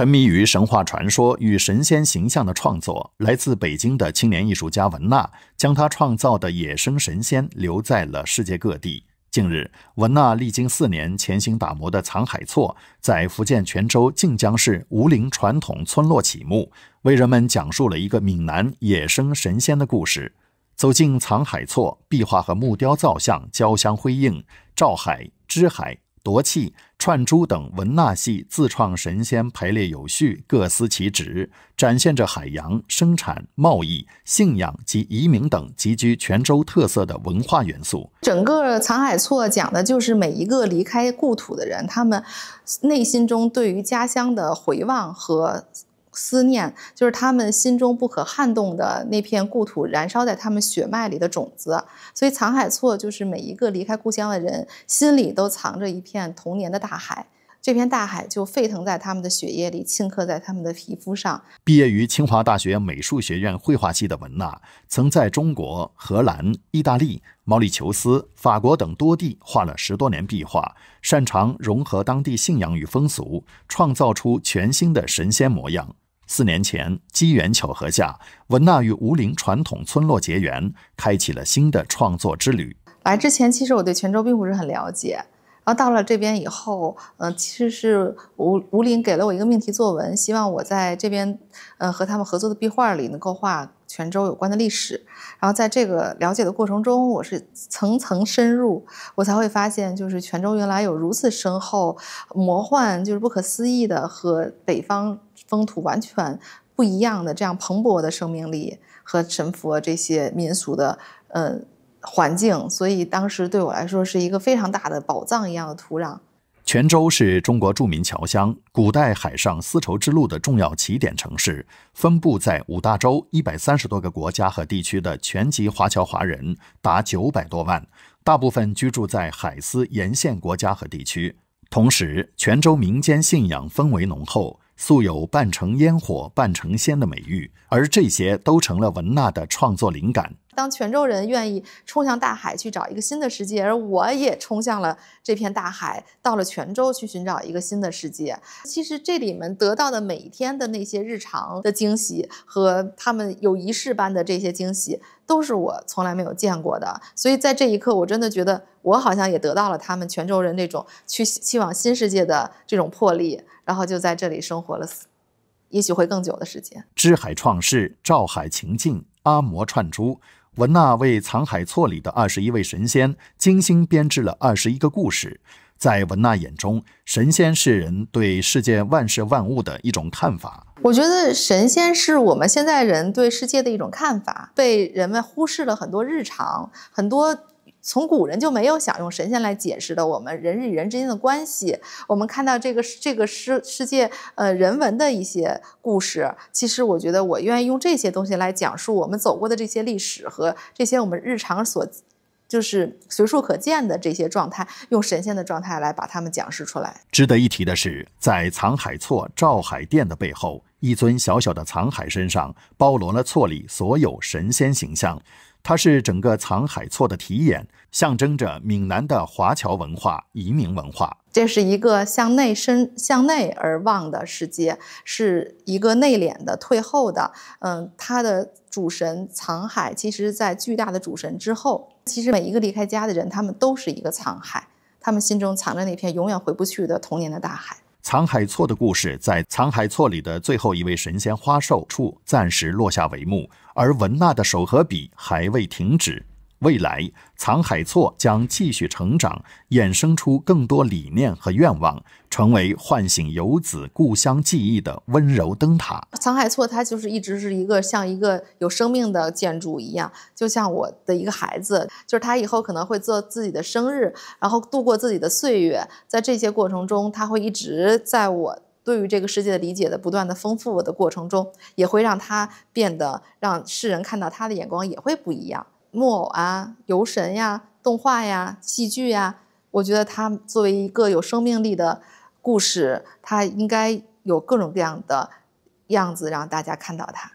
沉迷于神话传说与神仙形象的创作，来自北京的青年艺术家文娜将她创造的野生神仙留在了世界各地。近日，文娜历经四年潜心打磨的《藏海错》在福建泉州晋江市吴林传统村落启幕，为人们讲述了一个闽南野生神仙的故事。走进《藏海错》，壁画和木雕造像交相辉映，照海、知海、夺气。串珠等文纳系自创神仙排列有序，各司其职，展现着海洋生产、贸易、信仰及移民等极具泉州特色的文化元素。整个《藏海错》讲的就是每一个离开故土的人，他们内心中对于家乡的回望和。思念就是他们心中不可撼动的那片故土，燃烧在他们血脉里的种子。所以，藏海错就是每一个离开故乡的人心里都藏着一片童年的大海。这片大海就沸腾在他们的血液里，沁刻在他们的皮肤上。毕业于清华大学美术学院绘画系的文娜，曾在中国、荷兰、意大利、毛里求斯、法国等多地画了十多年壁画，擅长融合当地信仰与风俗，创造出全新的神仙模样。四年前，机缘巧合下，文娜与吴林传统村落结缘，开启了新的创作之旅。来之前，其实我对泉州并不是很了解。然后到了这边以后，嗯，其实是吴吴林给了我一个命题作文，希望我在这边，呃，和他们合作的壁画里能够画泉州有关的历史。然后在这个了解的过程中，我是层层深入，我才会发现，就是泉州原来有如此深厚、魔幻、就是不可思议的和北方风土完全不一样的这样蓬勃的生命力和神佛这些民俗的，嗯。环境，所以当时对我来说是一个非常大的宝藏一样的土壤。泉州是中国著名侨乡，古代海上丝绸之路的重要起点城市。分布在五大洲一百三十多个国家和地区的全籍华侨华人达九百多万，大部分居住在海丝沿线国家和地区。同时，泉州民间信仰氛围浓厚，素有“半城烟火半城仙”的美誉，而这些都成了文娜的创作灵感。当泉州人愿意冲向大海去找一个新的世界，而我也冲向了这片大海，到了泉州去寻找一个新的世界。其实这里面得到的每天的那些日常的惊喜和他们有仪式般的这些惊喜，都是我从来没有见过的。所以在这一刻，我真的觉得我好像也得到了他们泉州人那种去去往新世界的这种魄力，然后就在这里生活了，也许会更久的时间。知海创世，照海情境。阿摩串珠。文娜为《藏海错》里的二十一位神仙精心编织了二十一个故事。在文娜眼中，神仙是人对世界万事万物的一种看法。我觉得神仙是我们现在人对世界的一种看法，被人们忽视了很多日常很多。从古人就没有想用神仙来解释的我们人与人之间的关系。我们看到这个这个世世界呃人文的一些故事，其实我觉得我愿意用这些东西来讲述我们走过的这些历史和这些我们日常所就是随处可见的这些状态，用神仙的状态来把它们讲示出来。值得一提的是，在藏海错赵海殿的背后，一尊小小的藏海身上包罗了错里所有神仙形象。它是整个藏海错的题眼，象征着闽南的华侨文化、移民文化。这是一个向内伸、向内而望的世界，是一个内敛的、退后的。嗯，它的主神藏海，其实在巨大的主神之后，其实每一个离开家的人，他们都是一个藏海，他们心中藏着那片永远回不去的童年的大海。藏海错》的故事在《藏海错》里的最后一位神仙花寿处暂时落下帷幕，而文娜的手和笔还未停止。未来，藏海错将继续成长，衍生出更多理念和愿望，成为唤醒游子故乡记忆的温柔灯塔。藏海错，它就是一直是一个像一个有生命的建筑一样，就像我的一个孩子，就是他以后可能会做自己的生日，然后度过自己的岁月，在这些过程中，他会一直在我对于这个世界的理解的不断的丰富的过程中，也会让他变得让世人看到他的眼光也会不一样。木偶啊，游神呀，动画呀，戏剧呀，我觉得它作为一个有生命力的故事，它应该有各种各样的样子，让大家看到它。